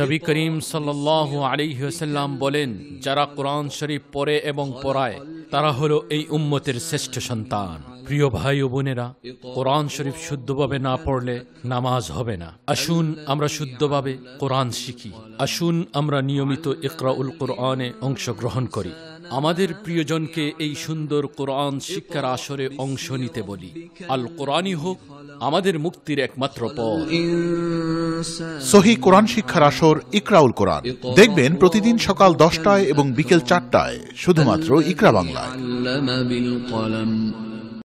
নবী করিম সাল্লাহ আলিহাসাল্লাম বলেন যারা কোরআন শরীফ পড়ে এবং পড়ায় তারা হলো এই উম্মতের শ্রেষ্ঠ সন্তান প্রিয় ভাই ও বোনেরা কোরআন শরীফ শুদ্ধভাবে না পড়লে নামাজ হবে না আসুন আমরা শুদ্ধভাবে কোরআন শিখি আসুন আমরা নিয়মিত ইকরাউল কোরআনে অংশগ্রহণ করি আমাদের প্রিয়জনকে এই সুন্দর কোরআন শিক্ষার আসরে অংশ নিতে বলি আল কোরআনই হোক আমাদের মুক্তির একমাত্র পথ সহি কোরআন শিক্ষার আসর ইকরাউল কোরআন দেখবেন প্রতিদিন সকাল দশটায় এবং বিকেল চারটায় শুধুমাত্র ইকরা বাংলায়